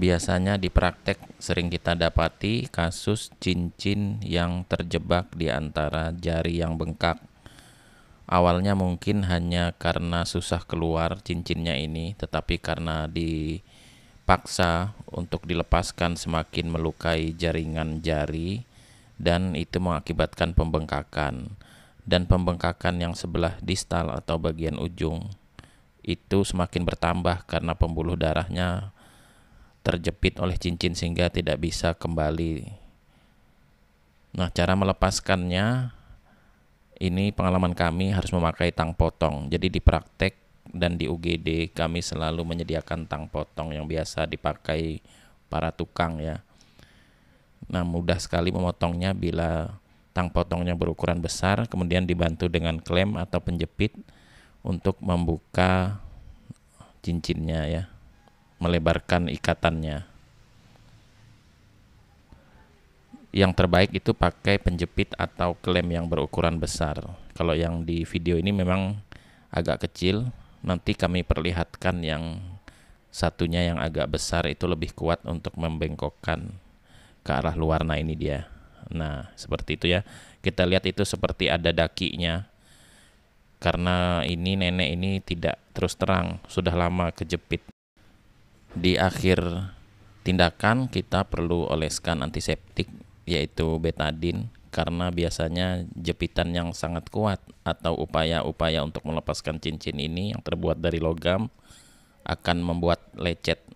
biasanya di praktek sering kita dapati kasus cincin yang terjebak di antara jari yang bengkak. Awalnya mungkin hanya karena susah keluar cincinnya ini, tetapi karena dipaksa untuk dilepaskan semakin melukai jaringan jari dan itu mengakibatkan pembengkakan. Dan pembengkakan yang sebelah distal atau bagian ujung itu semakin bertambah karena pembuluh darahnya terjepit oleh cincin sehingga tidak bisa kembali. Nah, cara melepaskannya ini pengalaman kami harus memakai tang potong. Jadi di praktek dan di UGD kami selalu menyediakan tang potong yang biasa dipakai para tukang ya. Nah, mudah sekali memotongnya bila tang potongnya berukuran besar kemudian dibantu dengan klem atau penjepit untuk membuka cincinnya ya melebarkan ikatannya. Yang terbaik itu pakai penjepit atau klem yang berukuran besar. Kalau yang di video ini memang agak kecil, nanti kami perlihatkan yang satunya yang agak besar itu lebih kuat untuk membengkokkan ke arah luar. Nah, ini dia. Nah, seperti itu ya. Kita lihat itu seperti ada dakinya. Karena ini nenek ini tidak terus terang, sudah lama kejepit di akhir tindakan kita perlu oleskan antiseptik yaitu Betadine karena biasanya jepitan yang sangat kuat atau upaya-upaya untuk melepaskan cincin ini yang terbuat dari logam akan membuat lecet